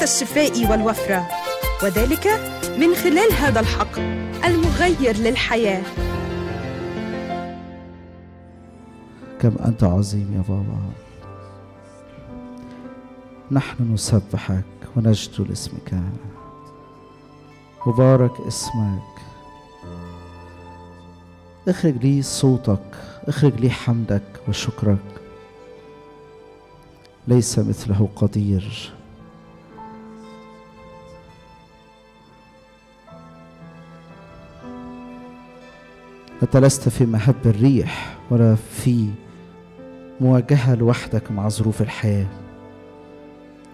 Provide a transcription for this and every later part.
الشفاء والوفرة وذلك من خلال هذا الحقل المغير للحياة كم أنت عظيم يا بابا نحن نسبحك ونجد لاسمك مبارك اسمك اخرج لي صوتك اخرج لي حمدك وشكرك ليس مثله قدير أنت لست في محب الريح ولا في مواجهة لوحدك مع ظروف الحياة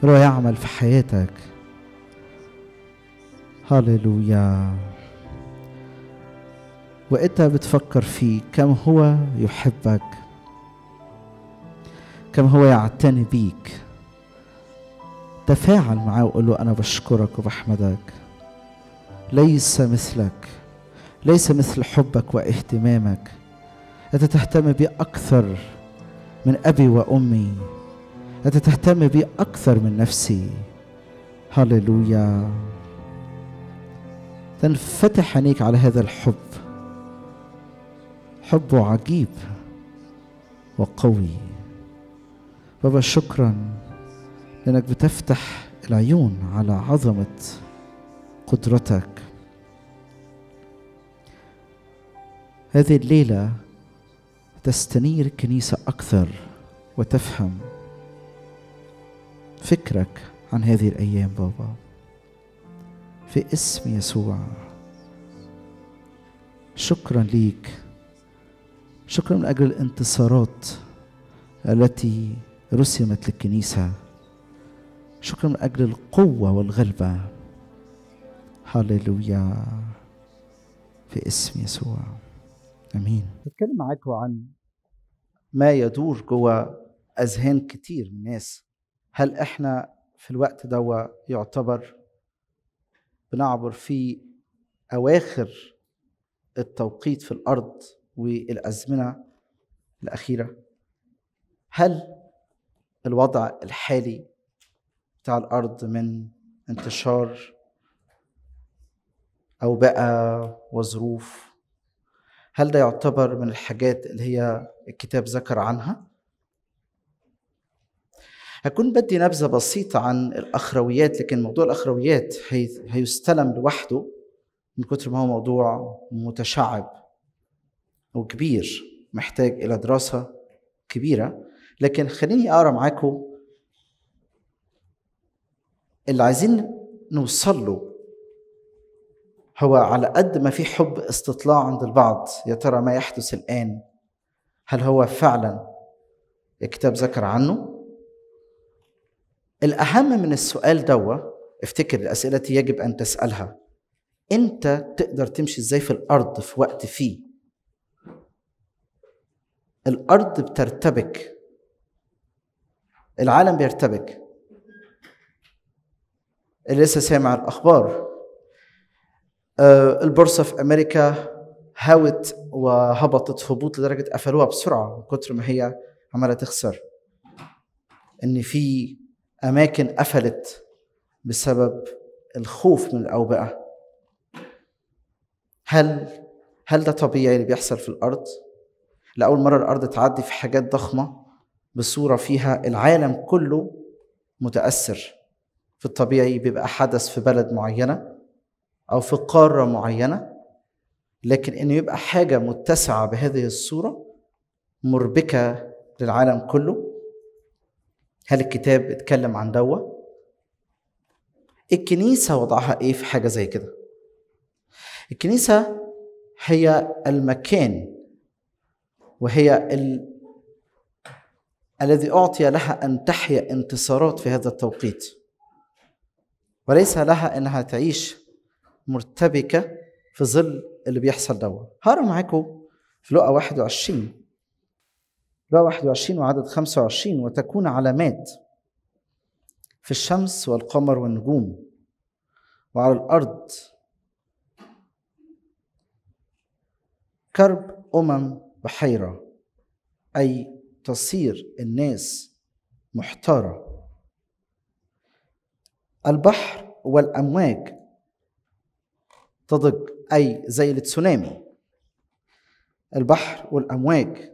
هو يعمل في حياتك هللويا وانت بتفكر فيه كم هو يحبك كم هو يعتني بيك تفاعل معاه وقول له انا بشكرك وبحمدك ليس مثلك ليس مثل حبك واهتمامك أنت تهتم بي أكثر من أبي وأمي أنت تهتم بي أكثر من نفسي هللويا تنفتح عينيك على هذا الحب حب عجيب وقوي بابا شكرا لأنك بتفتح العيون على عظمة قدرتك هذه الليلة تستنير الكنيسة أكثر وتفهم فكرك عن هذه الأيام بابا في اسم يسوع شكرا ليك شكرا من أجل الانتصارات التي رسمت للكنيسة شكرا من أجل القوة والغلبة هللويا في اسم يسوع امين بتكلم معاكم عن ما يدور جوه اذهان كتير من الناس هل احنا في الوقت ده يعتبر بنعبر في اواخر التوقيت في الارض والازمنه الاخيره هل الوضع الحالي بتاع الارض من انتشار اوبئه وظروف هل ده يعتبر من الحاجات اللي هي الكتاب ذكر عنها هكون بدي نبذه بسيطه عن الاخرويات لكن موضوع الاخرويات هيستلم لوحده من كتر ما هو موضوع متشعب وكبير محتاج الى دراسه كبيره لكن خليني اقرا معاكم اللي عايزين نوصل له هو على قد ما في حب استطلاع عند البعض يا ترى ما يحدث الآن هل هو فعلا الكتاب ذكر عنه الأهم من السؤال دوا افتكر الأسئلة التي يجب أن تسألها أنت تقدر تمشي إزاي في الأرض في وقت فيه الأرض بترتبك العالم بيرتبك اللي لسه سامع الأخبار آه، البورصه في امريكا هاوت وهبطت هبوط لدرجه قفلوها بسرعه من كتر ما هي عماله تخسر ان في اماكن قفلت بسبب الخوف من الاوبئه هل هل ده طبيعي اللي بيحصل في الارض لاول مره الارض تعدي في حاجات ضخمه بصوره فيها العالم كله متاثر في الطبيعي بيبقى حدث في بلد معينه او في قاره معينه لكن انه يبقى حاجه متسعه بهذه الصوره مربكه للعالم كله هل الكتاب اتكلم عن دوا الكنيسه وضعها ايه في حاجه زي كده الكنيسه هي المكان وهي ال... الذي اعطي لها ان تحيا انتصارات في هذا التوقيت وليس لها انها تعيش مرتبكه في ظل اللي بيحصل دوت هقرا معاكم في لقا 21 لقا 21 وعدد 25 وتكون علامات في الشمس والقمر والنجوم وعلى الارض كرب امم بحيره اي تصير الناس محتاره البحر والامواج تضج أي زي التسونامي البحر والأمواج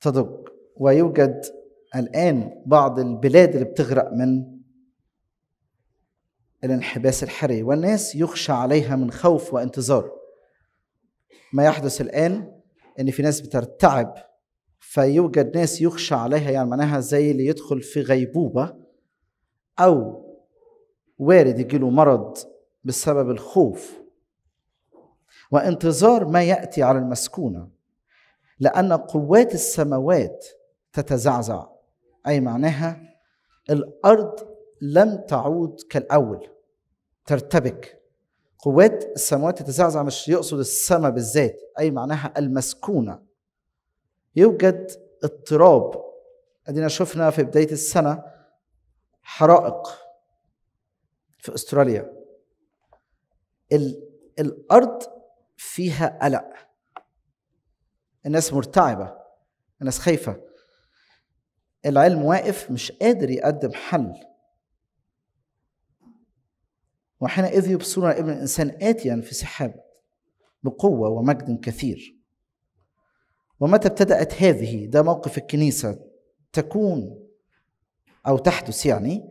تضج ويوجد الآن بعض البلاد اللي بتغرق من الانحباس الحري والناس يخشى عليها من خوف وانتظار ما يحدث الآن إن في ناس بترتعب فيوجد ناس يخشى عليها يعني معناها زي اللي يدخل في غيبوبة أو وارد يجيله مرض بسبب الخوف وانتظار ما ياتي على المسكونه لان قوات السماوات تتزعزع اي معناها الارض لم تعود كالاول ترتبك قوات السماوات تتزعزع مش يقصد السماء بالذات اي معناها المسكونه يوجد اضطراب ادينا شفنا في بدايه السنه حرائق في استراليا الارض فيها قلق الناس مرتعبه الناس خايفه العلم واقف مش قادر يقدم حل وحينئذ يبصرون ابن الانسان اتيا في سحاب بقوه ومجد كثير ومتى ابتدات هذه ده موقف الكنيسه تكون او تحدث يعني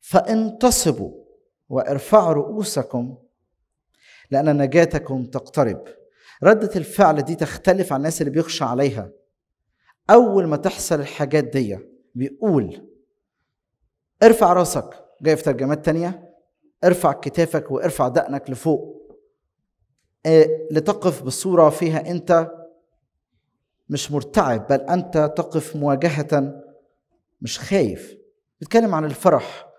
فانتصبوا وارفعوا رؤوسكم لأن نجاتكم تقترب ردة الفعل دي تختلف عن الناس اللي بيخشى عليها أول ما تحصل الحاجات دي بيقول ارفع راسك جاي في ترجمات تانية ارفع كتافك وارفع دقنك لفوق اه لتقف بصورة فيها أنت مش مرتعب بل أنت تقف مواجهة مش خايف بيتكلم عن الفرح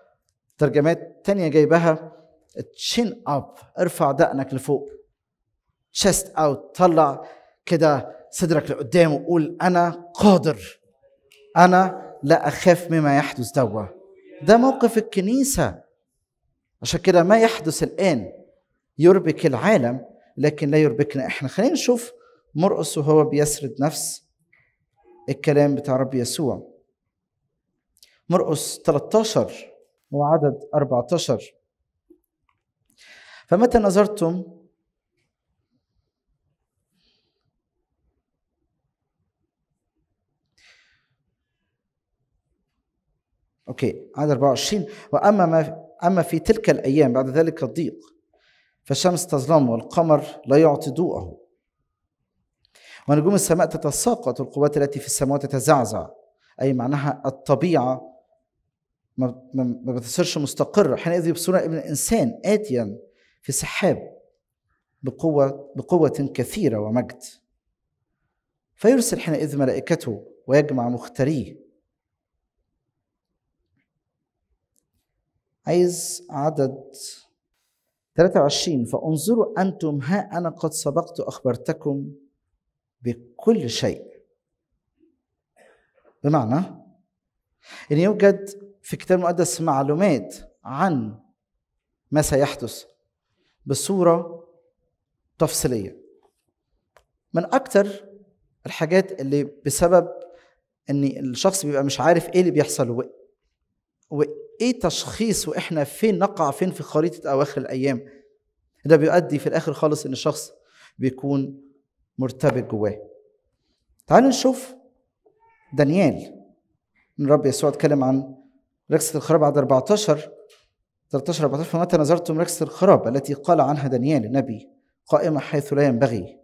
ترجمات تانية جايبها تشين اب ارفع دقنك لفوق تشست اوت طلع كده صدرك لقدام وقول انا قادر انا لا اخاف مما يحدث دوا ده موقف الكنيسه عشان كده ما يحدث الان يربك العالم لكن لا يربكنا احنا خلينا نشوف مرقص وهو بيسرد نفس الكلام بتاع رب يسوع مرقص 13 وعدد 14 فمتى نظرتم اوكي عدد 24 واما ما اما في تلك الايام بعد ذلك الضيق فالشمس تظلم والقمر لا يعطي ضوءه ونجوم السماء تتساقط والقوات التي في السماوات تتزعزع اي معناها الطبيعه ما بتصيرش مستقرة حينئذ يبصرون ابن الإنسان آتيا في سحاب بقوة بقوة كثيرة ومجد فيرسل حينئذ ملائكته ويجمع مختريه عايز عدد 23 فانظروا أنتم ها أنا قد سبقت أخبرتكم بكل شيء بمعنى أن يوجد في الكتاب المقدس معلومات عن ما سيحدث بصورة تفصيلية من أكتر الحاجات اللي بسبب ان الشخص بيبقى مش عارف ايه اللي بيحصل و... وايه تشخيص واحنا فين نقع فين في خريطه اواخر الايام ده بيؤدي في الاخر خالص ان الشخص بيكون مرتبك جواه تعالوا نشوف دانيال من رب يسوع اتكلم عن ركسة الخراب عدد 14 13 14 فمتى نظرتم ركسة الخراب التي قال عنها دانيال النبي قائمة حيث لا ينبغي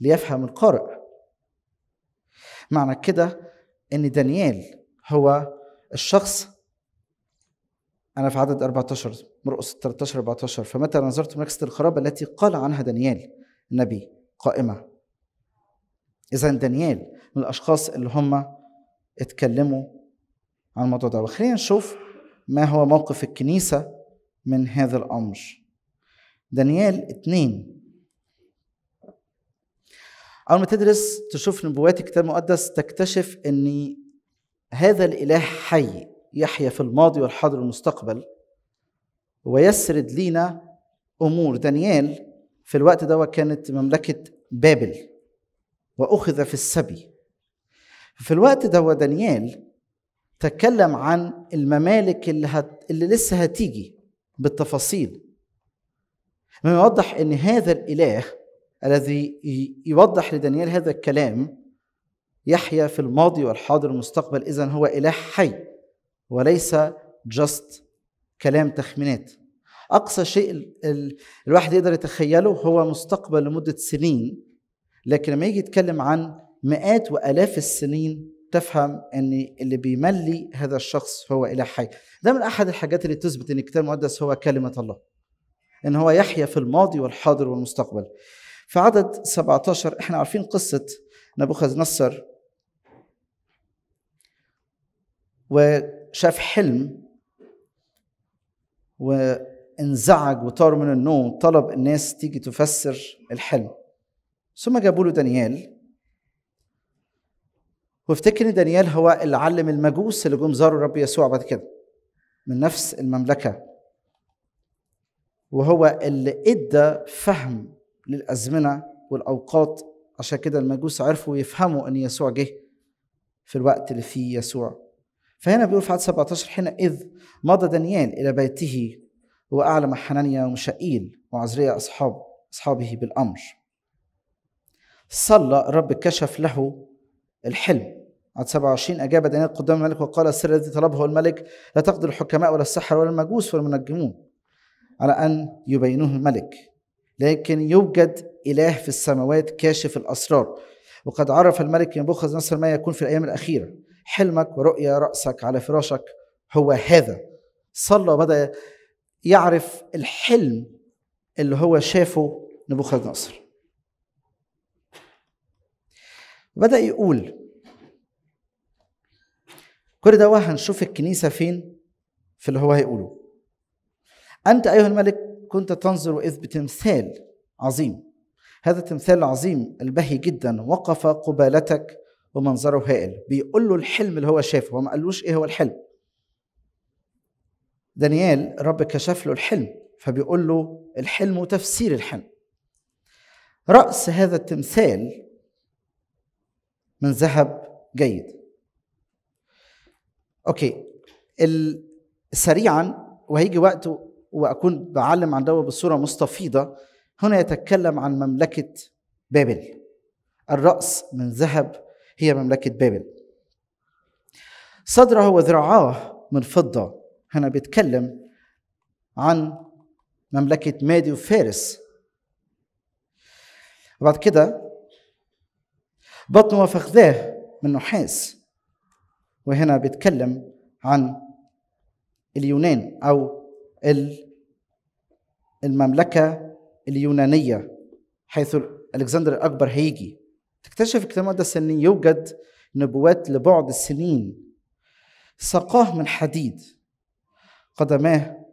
ليفهم القارئ معنى كده ان دانيال هو الشخص أنا في عدد 14 مرقص 13 14 فمتى نظرت مركزة الخراب التي قال عنها دانيال النبي قائمة إذا دانيال من الأشخاص اللي هم اتكلموا عن الموضوع ده وخلينا نشوف ما هو موقف الكنيسة من هذا الأمر دانيال 2 أول ما تدرس تشوف نبوات الكتاب المقدس تكتشف أن هذا الإله حي يحيا في الماضي والحاضر والمستقبل ويسرد لينا أمور دانيال في الوقت ده كانت مملكة بابل وأخذ في السبي في الوقت ده دانيال تكلم عن الممالك اللي, هت... اللي لسه هتيجي بالتفاصيل مما يوضح ان هذا الاله الذي يوضح لدانيال هذا الكلام يحيا في الماضي والحاضر والمستقبل اذا هو اله حي وليس جاست كلام تخمينات اقصى شيء ال... ال... الواحد يقدر يتخيله هو مستقبل لمده سنين لكن لما يجي يتكلم عن مئات والاف السنين تفهم ان اللي بيملي هذا الشخص هو اله حي ده من احد الحاجات اللي تثبت ان الكتاب المقدس هو كلمه الله ان هو يحيا في الماضي والحاضر والمستقبل في عدد 17 احنا عارفين قصه نبوخذ نصر وشاف حلم وانزعج وطار من النوم طلب الناس تيجي تفسر الحلم ثم جابوا له دانيال وافتكري دانيال هو اللي علم المجوس اللي جم زاروا الرب يسوع بعد كده من نفس المملكه وهو اللي ادى فهم للازمنه والاوقات عشان كده المجوس عرفوا يفهموا ان يسوع جه في الوقت اللي فيه يسوع فهنا بيقول في عدد 17 حين اذ مضى دانيال الى بيته واعلم حنانيا ومشائيل وعزريا اصحاب اصحابه بالامر صلى الرب كشف له الحلم عدد 27 أجاب دانيال قدام الملك وقال السر الذي طلبه الملك لا تقدر الحكماء ولا السحر ولا المجوس ولا المنجمون على أن يبينوه الملك لكن يوجد إله في السماوات كاشف الأسرار وقد عرف الملك نبوخذ نصر ما يكون في الأيام الأخيرة حلمك ورؤيا رأسك على فراشك هو هذا صلى وبدأ يعرف الحلم اللي هو شافه نبوخذ نصر بدأ يقول كل ده هنشوف الكنيسة فين في اللي هو هيقوله أنت أيها الملك كنت تنظر إذ بتمثال عظيم هذا التمثال العظيم البهي جدا وقف قبالتك ومنظره هائل بيقول له الحلم اللي هو شافه هو ما قالوش ايه هو الحلم دانيال رب كشف له الحلم فبيقول له الحلم وتفسير الحلم رأس هذا التمثال من ذهب جيد اوكي سريعا وهيجي وقت واكون بعلم عن ده بصوره مستفيضه هنا يتكلم عن مملكه بابل الراس من ذهب هي مملكه بابل صدره وذراعاه من فضه هنا بيتكلم عن مملكه مادي وفارس وبعد كده بطنه وفخذاه من نحاس وهنا بيتكلم عن اليونان أو المملكة اليونانية حيث ألكسندر الأكبر هيجي تكتشف الكتاب المقدس أن يوجد نبوات لبعد السنين ساقاه من حديد قدماه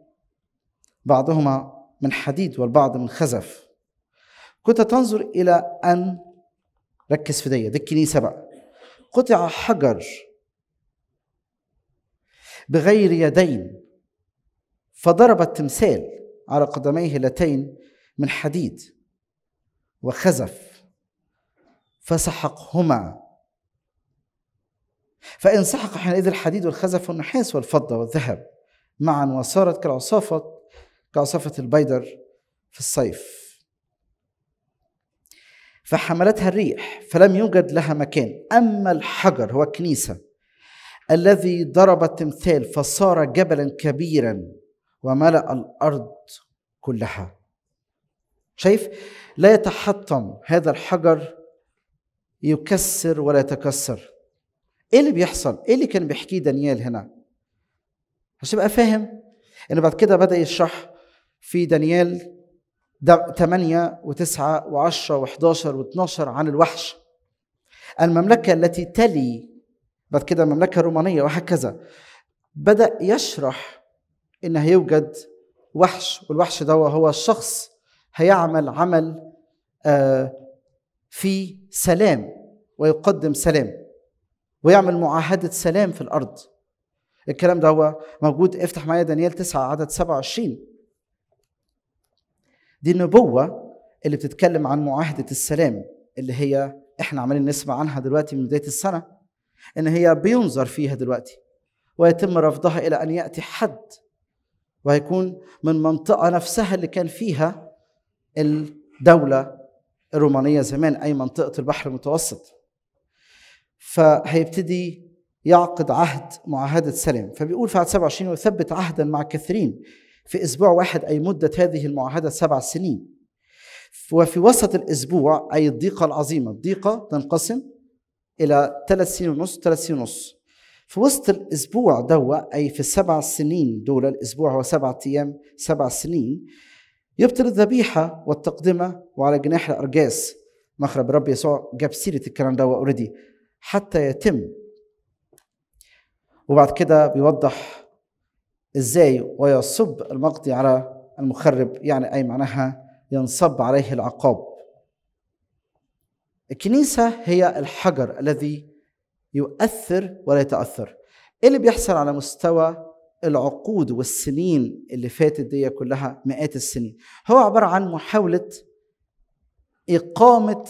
بعضهما من حديد والبعض من خزف كنت تنظر إلى أن ركز في دي دي الكنيسة بقى قطع حجر بغير يدين فضرب التمثال على قدميه اللتين من حديد وخزف فسحقهما فإن سحق حينئذ الحديد والخزف والنحاس والفضة والذهب معا وصارت كالعصافة كعصافة البيدر في الصيف فحملتها الريح فلم يوجد لها مكان أما الحجر هو الكنيسة الذي ضرب التمثال فصار جبلا كبيرا وملأ الأرض كلها شايف لا يتحطم هذا الحجر يكسر ولا يتكسر ايه اللي بيحصل ايه اللي كان بيحكيه دانيال هنا عشان ابقى فاهم ان بعد كده بدا يشرح في دانيال 8 و9 و10 و11 و12 عن الوحش المملكه التي تلي بعد كده المملكة الرومانية وهكذا بدأ يشرح إن هيوجد وحش والوحش ده هو الشخص هيعمل عمل آه، في سلام ويقدم سلام ويعمل معاهدة سلام في الأرض الكلام ده هو موجود افتح معايا دانيال 9 عدد 27 دي النبوة اللي بتتكلم عن معاهدة السلام اللي هي احنا عمالين نسمع عنها دلوقتي من بداية السنة ان هي بينظر فيها دلوقتي ويتم رفضها الى ان ياتي حد وهيكون من منطقه نفسها اللي كان فيها الدوله الرومانيه زمان اي منطقه البحر المتوسط فهيبتدي يعقد عهد معاهده سلام فبيقول في عهد 27 وثبت عهدا مع كثيرين في اسبوع واحد اي مده هذه المعاهده سبع سنين وفي وسط الاسبوع اي الضيقه العظيمه الضيقه تنقسم الى ثلاث سنين ونص ثلاث سنين ونص في وسط الاسبوع دوا اي في السبع سنين دول الاسبوع هو سبعة ايام سبع سنين يبطل الذبيحه والتقدمه وعلى جناح الارجاس مخرب رب يسوع جاب سيره الكلام دوا اوريدي حتى يتم وبعد كده بيوضح ازاي ويصب المقضي على المخرب يعني اي معناها ينصب عليه العقاب الكنيسة هي الحجر الذي يؤثر ولا يتأثر إيه اللي بيحصل على مستوى العقود والسنين اللي فاتت دي كلها مئات السنين هو عبارة عن محاولة إقامة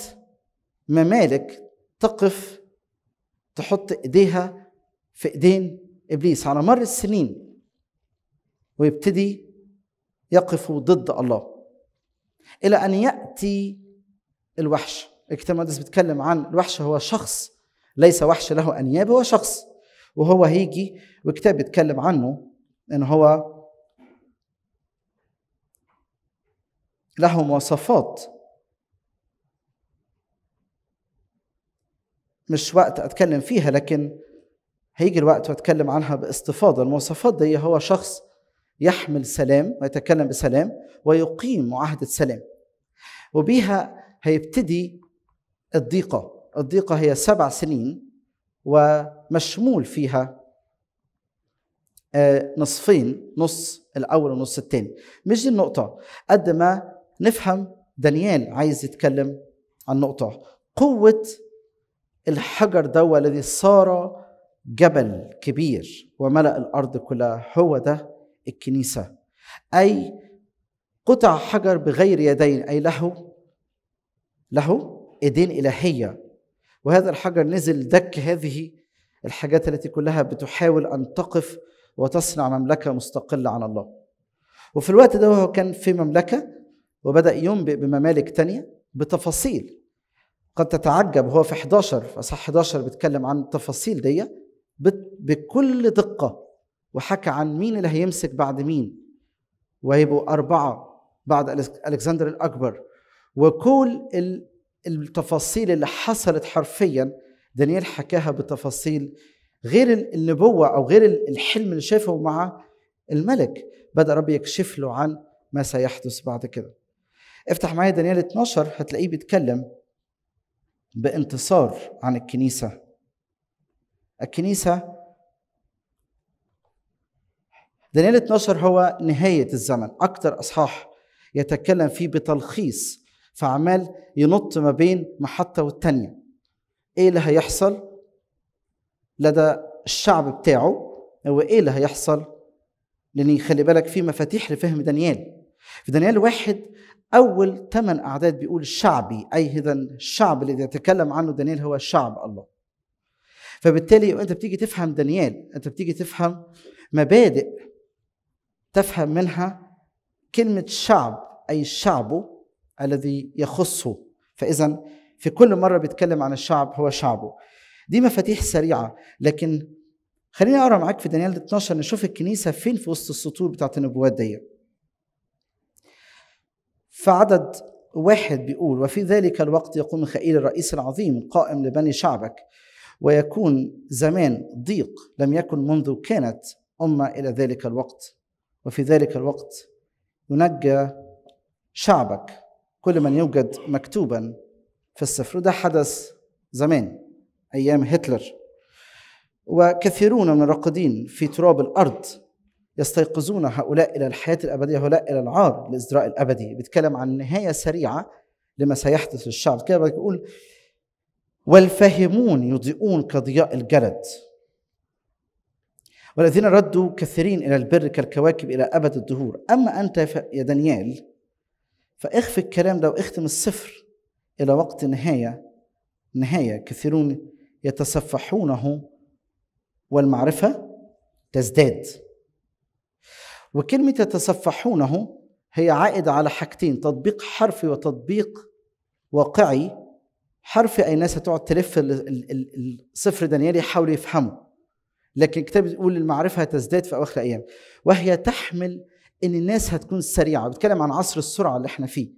ممالك تقف تحط إيديها في إيدين إبليس على مر السنين ويبتدي يقف ضد الله إلى أن يأتي الوحش الكتاب المقدس بيتكلم عن الوحش هو شخص ليس وحش له انياب هو شخص وهو هيجي والكتاب بيتكلم عنه ان هو له مواصفات مش وقت اتكلم فيها لكن هيجي الوقت واتكلم عنها باستفاضه المواصفات دي هو شخص يحمل سلام ويتكلم بسلام ويقيم معاهده سلام وبيها هيبتدي الضيقة الضيقة هي سبع سنين ومشمول فيها آه، نصفين نص الأول ونص الثاني مش دي النقطة قد ما نفهم دانيال عايز يتكلم عن نقطة قوة الحجر ده الذي صار جبل كبير وملأ الأرض كلها هو ده الكنيسة أي قطع حجر بغير يدين أي له له ايدين الهيه وهذا الحجر نزل دك هذه الحاجات التي كلها بتحاول ان تقف وتصنع مملكه مستقله عن الله وفي الوقت ده هو كان في مملكه وبدا ينبئ بممالك تانية بتفاصيل قد تتعجب هو في 11 اصح 11 بيتكلم عن التفاصيل دي بكل دقه وحكى عن مين اللي هيمسك بعد مين وهيبقوا اربعه بعد الكسندر الاكبر وكل التفاصيل اللي حصلت حرفيا دانيال حكاها بتفاصيل غير النبوة أو غير الحلم اللي شافه مع الملك بدأ ربي يكشف له عن ما سيحدث بعد كده افتح معايا دانيال 12 هتلاقيه بيتكلم بانتصار عن الكنيسة الكنيسة دانيال 12 هو نهاية الزمن أكتر أصحاح يتكلم فيه بتلخيص فعمال ينط ما بين محطة والتانية ايه اللي هيحصل لدى الشعب بتاعه هو ايه اللي هيحصل لان خلي بالك في مفاتيح لفهم دانيال في دانيال واحد اول ثمان اعداد بيقول شعبي اي اذا الشعب اللي يتكلم عنه دانيال هو شعب الله فبالتالي انت بتيجي تفهم دانيال انت بتيجي تفهم مبادئ تفهم منها كلمة شعب أي شعبه الذي يخصه فإذا في كل مرة بيتكلم عن الشعب هو شعبه دي مفاتيح سريعة لكن خليني أقرأ معاك في دانيال 12 نشوف الكنيسة فين في وسط السطور بتاعت النبوات دي فعدد واحد بيقول وفي ذلك الوقت يقوم ميخائيل الرئيس العظيم قائم لبني شعبك ويكون زمان ضيق لم يكن منذ كانت أمة إلى ذلك الوقت وفي ذلك الوقت ينجى شعبك كل من يوجد مكتوبا في السفر وده حدث زمان أيام هتلر وكثيرون من الراقدين في تراب الأرض يستيقظون هؤلاء إلى الحياة الأبدية هؤلاء إلى العار الإزدراء الأبدي بيتكلم عن نهاية سريعة لما سيحدث للشعب كده بيقول والفاهمون يضيئون كضياء الجلد والذين ردوا كثيرين إلى البر كالكواكب إلى أبد الدهور أما أنت يا دانيال فاخفي الكلام ده واختم الصفر إلى وقت نهاية نهاية كثيرون يتصفحونه والمعرفة تزداد وكلمة يتصفحونه هي عائدة على حاجتين تطبيق حرفي وتطبيق واقعي حرفي أي ناس هتقعد تلف الصفر دانيال يحاول يفهمه لكن الكتاب بيقول المعرفة هتزداد في أواخر الأيام وهي تحمل ان الناس هتكون سريعه بيتكلم عن عصر السرعه اللي احنا فيه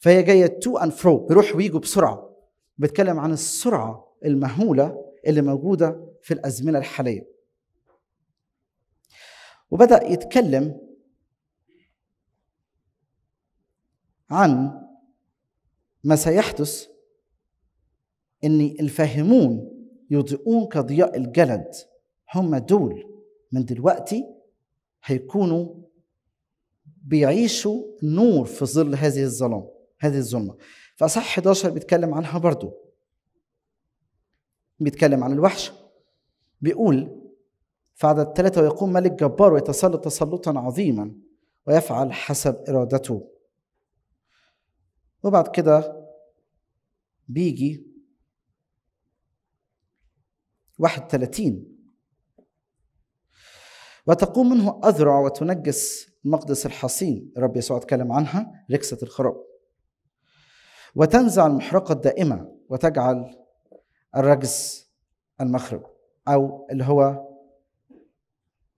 فهي جايه تو اند فرو بيروح ويجوا بسرعه بيتكلم عن السرعه المهوله اللي موجوده في الازمنه الحاليه وبدا يتكلم عن ما سيحدث ان الفاهمون يضيئون كضياء الجلد هم دول من دلوقتي هيكونوا بيعيشوا نور في ظل هذه الظلام هذه الظلمة فأصح 11 بيتكلم عنها برضو بيتكلم عن الوحش بيقول فعد الثلاثة ثلاثة ويقوم ملك جبار ويتسلط تسلطا عظيما ويفعل حسب إرادته وبعد كده بيجي واحد 31 وتقوم منه أذرع وتنجس المقدس الحصين الرب يسوع اتكلم عنها ركسة الخراب وتنزع المحرقة الدائمة وتجعل الرجز المخرب أو اللي هو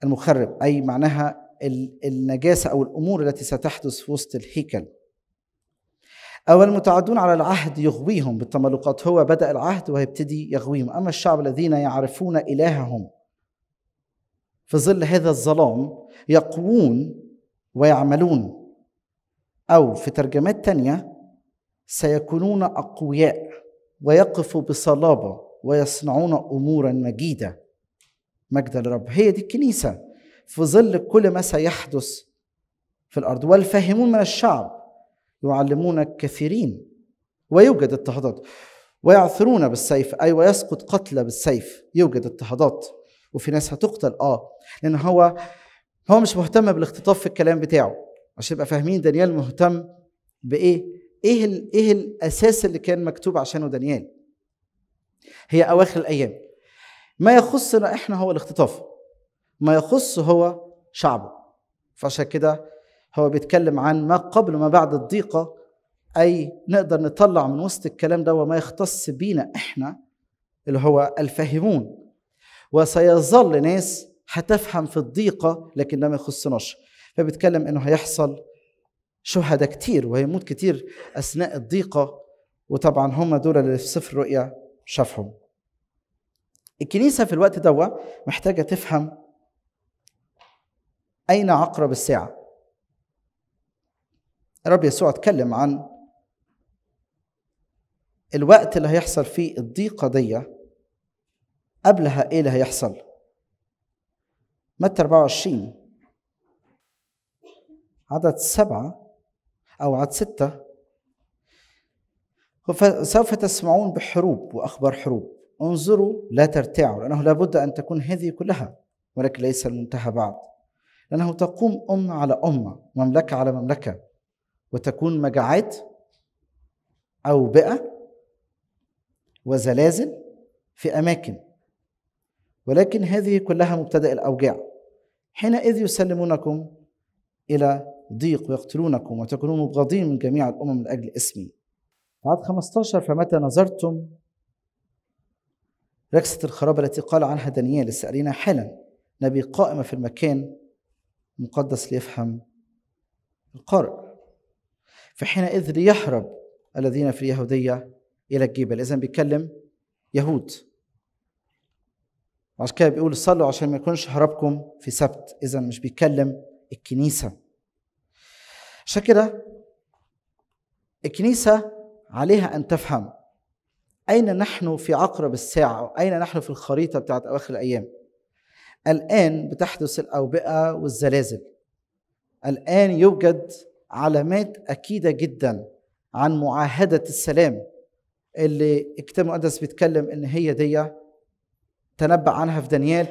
المخرب أي معناها النجاسة أو الأمور التي ستحدث في وسط الهيكل أو المتعدون على العهد يغويهم بالتملقات هو بدأ العهد وهيبتدي يغويهم أما الشعب الذين يعرفون إلههم في ظل هذا الظلام يقوون ويعملون أو في ترجمات تانية سيكونون أقوياء ويقفوا بصلابة ويصنعون أمورا مجيدة مجد الرب هي دي الكنيسة في ظل كل ما سيحدث في الأرض والفاهمون من الشعب يعلمون الكثيرين ويوجد اضطهادات ويعثرون بالسيف أي ويسقط قتلى بالسيف يوجد اضطهادات وفي ناس هتقتل آه لأن هو هو مش مهتم بالاختطاف في الكلام بتاعه عشان يبقى فاهمين دانيال مهتم بايه ايه ايه الاساس اللي كان مكتوب عشانه دانيال هي اواخر الايام ما يخصنا احنا هو الاختطاف ما يخص هو شعبه فعشان كده هو بيتكلم عن ما قبل وما بعد الضيقه اي نقدر نطلع من وسط الكلام ده وما يختص بينا احنا اللي هو الفاهمون وسيظل ناس هتفهم في الضيقه لكن ده ما يخصناش فبيتكلم انه هيحصل شهداء كتير وهيموت كتير اثناء الضيقه وطبعا هم دول اللي في سفر الرؤيا شافهم الكنيسه في الوقت ده محتاجه تفهم اين عقرب الساعه الرب يسوع اتكلم عن الوقت اللي هيحصل فيه الضيقه دي قبلها ايه اللي هيحصل متى 24 عدد سبعة أو عدد ستة سوف تسمعون بحروب وأخبار حروب انظروا لا ترتاعوا لأنه لابد أن تكون هذه كلها ولكن ليس المنتهى بعد لأنه تقوم أمة على أمة مملكة على مملكة وتكون مجاعات أوبئة وزلازل في أماكن ولكن هذه كلها مبتدأ الأوجاع حينئذ يسلمونكم إلى ضيق ويقتلونكم وتكونون مبغضين من جميع الأمم من أجل اسمي بعد 15 فمتى نظرتم ركسة الخراب التي قال عنها دانيال سألينا حالا نبي قائمة في المكان المقدس ليفهم القارئ فحينئذ ليهرب الذين في اليهودية إلى الجبل إذا بيتكلم يهود وعشان كده بيقول صلوا عشان ما يكونش هربكم في سبت اذا مش بيتكلم الكنيسه عشان كده الكنيسه عليها ان تفهم اين نحن في عقرب الساعه او اين نحن في الخريطه بتاعه اواخر الايام الان بتحدث الاوبئه والزلازل الان يوجد علامات اكيده جدا عن معاهده السلام اللي الكتاب المقدس بيتكلم ان هي دي تنبأ عنها في دانيال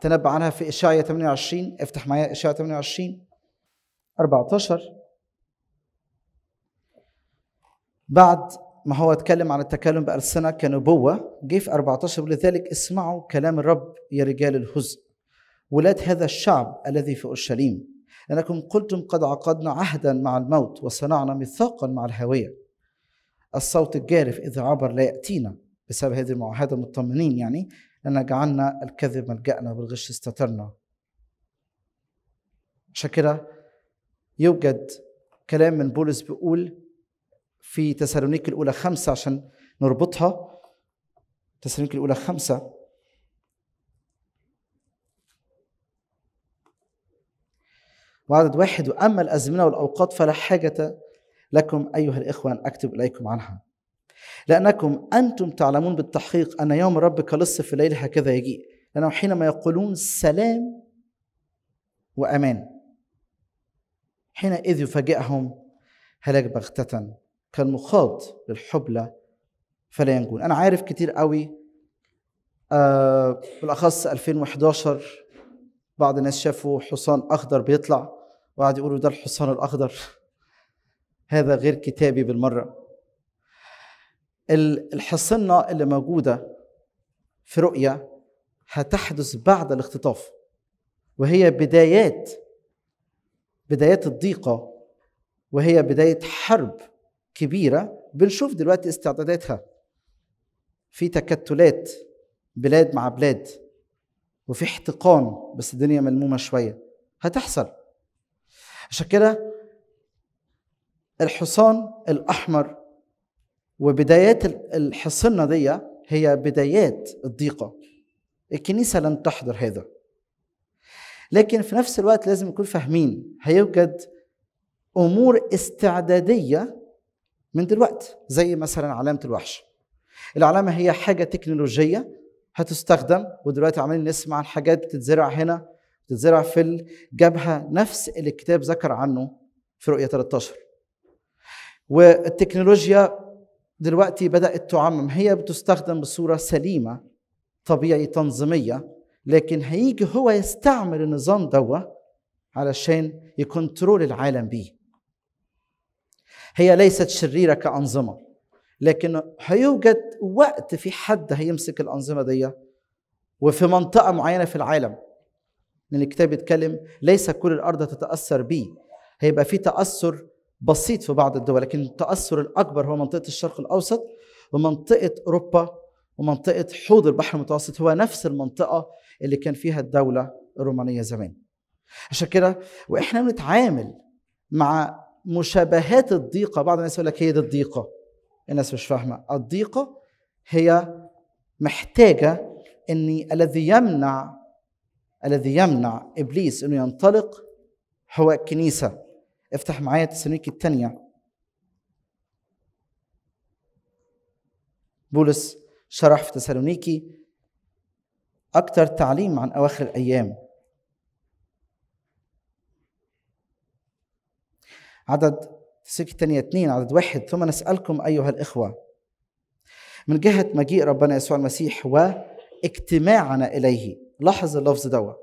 تنبأ عنها في إشاعية 28 افتح معايا إشاعية 28 14 بعد ما هو اتكلم عن التكلم بألسنة كنبوة جه في 14 ولذلك اسمعوا كلام الرب يا رجال الهزء ولاد هذا الشعب الذي في أورشليم لأنكم قلتم قد عقدنا عهدا مع الموت وصنعنا ميثاقا مع الهوية الصوت الجارف إذا عبر لا يأتينا بسبب هذه المعاهدة مطمنين يعني لأن جعلنا الكذب ملجأنا بالغش استترنا عشان كده يوجد كلام من بولس بيقول في تسالونيك الأولى خمسة عشان نربطها تسالونيك الأولى خمسة وعدد واحد وأما الأزمنة والأوقات فلا حاجة لكم أيها الإخوة أن أكتب إليكم عنها لأنكم أنتم تعلمون بالتحقيق أن يوم الرب كلص في الليل هكذا يجيء لأنه حينما يقولون سلام وأمان حينئذ يفاجئهم هلاك بغتة كالمخاض للحبلى فلا ينجون أنا عارف كتير قوي آه بالأخص 2011 بعض الناس شافوا حصان أخضر بيطلع وقعد يقولوا ده الحصان الأخضر هذا غير كتابي بالمرة الحصنة اللي موجودة في رؤية هتحدث بعد الاختطاف وهي بدايات بدايات الضيقة وهي بداية حرب كبيرة بنشوف دلوقتي استعداداتها في تكتلات بلاد مع بلاد وفي احتقان بس الدنيا ملمومة شوية هتحصل عشان كده الحصان الأحمر وبدايات الحصنة دي هي بدايات الضيقة الكنيسة لن تحضر هذا لكن في نفس الوقت لازم نكون فاهمين هيوجد أمور استعدادية من دلوقتي زي مثلا علامة الوحش العلامة هي حاجة تكنولوجية هتستخدم ودلوقتي عمالين نسمع عن حاجات بتتزرع هنا بتتزرع في الجبهة نفس اللي الكتاب ذكر عنه في رؤية 13 والتكنولوجيا دلوقتي بدأت تعمم هي بتستخدم بصورة سليمة طبيعي تنظيمية لكن هيجي هو يستعمل النظام دوا علشان يكنترول العالم بيه هي ليست شريرة كأنظمة لكن هيوجد وقت في حد هيمسك الأنظمة دي وفي منطقة معينة في العالم لأن الكتاب بيتكلم ليس كل الأرض تتأثر بيه هيبقى في تأثر بسيط في بعض الدول لكن التاثر الاكبر هو منطقه الشرق الاوسط ومنطقه اوروبا ومنطقه حوض البحر المتوسط هو نفس المنطقه اللي كان فيها الدوله الرومانيه زمان عشان كده واحنا بنتعامل مع مشابهات الضيقه بعض الناس يقول لك هي دي الضيقه الناس مش فاهمه الضيقه هي محتاجه أن الذي يمنع الذي يمنع ابليس انه ينطلق هو الكنيسه افتح معايا تسالونيكي الثانية بولس شرح في تسالونيكي أكثر تعليم عن أواخر الأيام عدد تسالونيكي الثانية اثنين عدد واحد ثم نسألكم أيها الإخوة من جهة مجيء ربنا يسوع المسيح واجتماعنا إليه لاحظ اللفظ دوت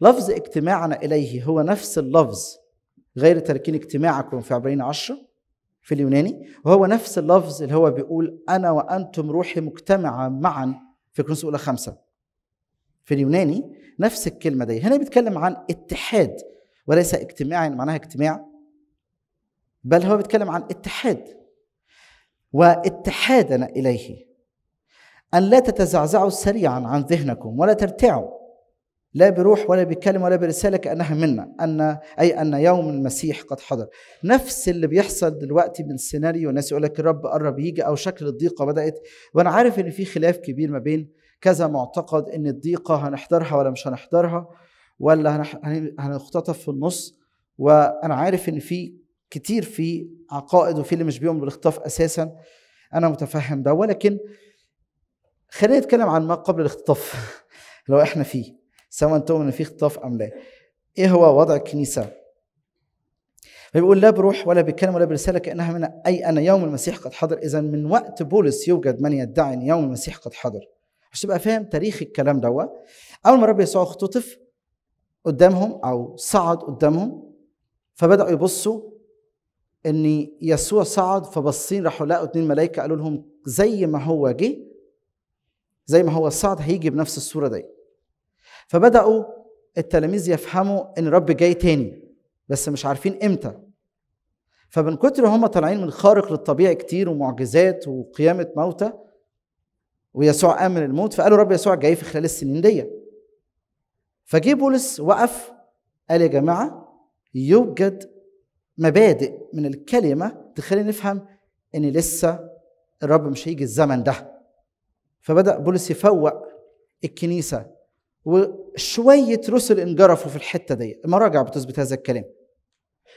لفظ اجتماعنا إليه هو نفس اللفظ غير تركين اجتماعكم في عبرين عشرة في اليوناني وهو نفس اللفظ اللي هو بيقول أنا وأنتم روحي مجتمعة معا في كنس أولى خمسة في اليوناني نفس الكلمة دي هنا بيتكلم عن اتحاد وليس اجتماع يعني معناها اجتماع بل هو بيتكلم عن اتحاد واتحادنا إليه أن لا تتزعزعوا سريعا عن ذهنكم ولا ترتعوا لا بروح ولا بكلمة ولا برسالة كأنها منا أن أي أن يوم المسيح قد حضر نفس اللي بيحصل دلوقتي من سيناريو الناس يقول لك الرب قرب يجي أو شكل الضيقة بدأت وأنا عارف إن في خلاف كبير ما بين كذا معتقد إن الضيقة هنحضرها ولا مش هنحضرها ولا هنختطف في النص وأنا عارف إن في كتير في عقائد وفي اللي مش بيؤمن بالاختطاف أساسا أنا متفهم ده ولكن خلينا نتكلم عن ما قبل الاختطاف لو احنا فيه سواء تؤمن في اختطاف أم لا إيه هو وضع الكنيسة فبيقول لا بروح ولا بكلمة ولا برسالة كأنها من أي أنا يوم المسيح قد حضر إذا من وقت بولس يوجد من يدعي أن يوم المسيح قد حضر عشان تبقى فاهم تاريخ الكلام دوت أول ما الرب يسوع اختطف قدامهم أو صعد قدامهم فبدأوا يبصوا ان يسوع صعد فبصين راحوا لقوا اتنين ملائكه قالوا لهم زي ما هو جه زي ما هو صعد هيجي بنفس الصوره دي فبدأوا التلاميذ يفهموا إن رب جاي تاني بس مش عارفين إمتى فمن كتر هم طالعين من خارق للطبيعي كتير ومعجزات وقيامة موتى ويسوع آمن الموت فقالوا رب يسوع جاي في خلال السنين دي فجه بولس وقف قال يا جماعة يوجد مبادئ من الكلمة تخلي نفهم إن لسه الرب مش هيجي الزمن ده فبدأ بولس يفوق الكنيسة وشويه رسل انجرفوا في الحته دي المراجع بتثبت هذا الكلام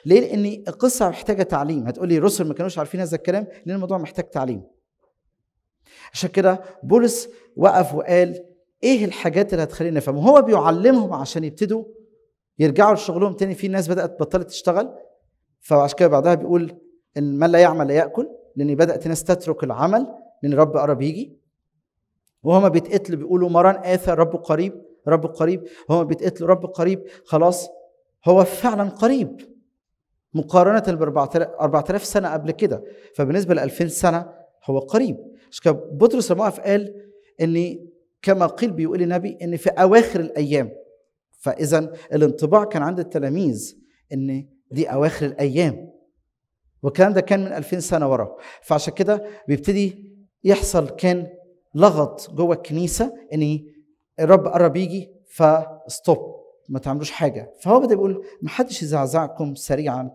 ليه لان القصه محتاجه تعليم هتقولي الرسل ما كانوش عارفين هذا الكلام لان الموضوع محتاج تعليم عشان كده بولس وقف وقال ايه الحاجات اللي هتخلينا نفهم وهو بيعلمهم عشان يبتدوا يرجعوا لشغلهم تاني في ناس بدات بطلت تشتغل فعشان كده بعدها بيقول ان من لا يعمل لا ياكل لان بدات ناس تترك العمل لان رب قرب يجي وهما بيتقتلوا بيقولوا مران اثر رب قريب رب قريب هو بيتقتلوا رب قريب خلاص هو فعلا قريب مقارنة ب 4000 سنة قبل كده فبالنسبة ل 2000 سنة هو قريب كده بطرس الموقف قال ان كما قيل بيقول النبي ان في اواخر الايام فاذا الانطباع كان عند التلاميذ ان دي اواخر الايام والكلام ده كان من 2000 سنه ورا فعشان كده بيبتدي يحصل كان لغط جوه الكنيسه ان الرب قرب يجي فستوب ما تعملوش حاجه فهو بدا بيقول ما حدش يزعزعكم سريعا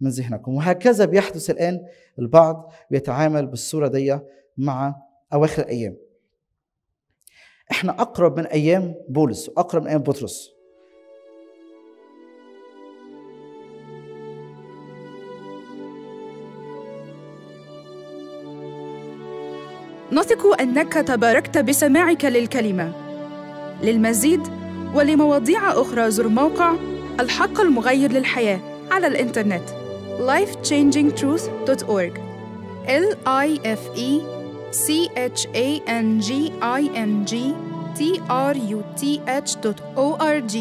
من ذهنكم وهكذا بيحدث الان البعض بيتعامل بالصوره دي مع اواخر الايام احنا اقرب من ايام بولس واقرب من ايام بطرس نثق انك تباركت بسماعك للكلمه للمزيد ولمواضيع أخرى زر موقع الحق المغير للحياة على الإنترنت lifechangingtruth.org l i f e c h a n g i n g t r u t h o r g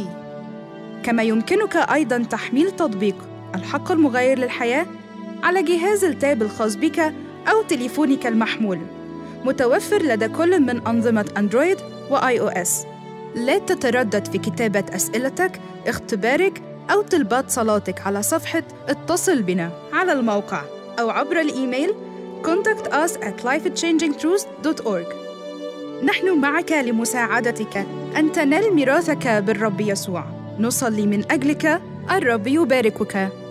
كما يمكنك أيضا تحميل تطبيق الحق المغير للحياة على جهاز التاب الخاص بك أو تليفونك المحمول متوفر لدى كل من أنظمة أندرويد وآي أو إس لا تتردد في كتابة أسئلتك، اختبارك، أو طلبات صلاتك على صفحة اتصل بنا على الموقع أو عبر الإيميل contact us at lifechangingtruth.org نحن معك لمساعدتك أن تنال ميراثك بالرب يسوع نصلي من أجلك الرب يباركك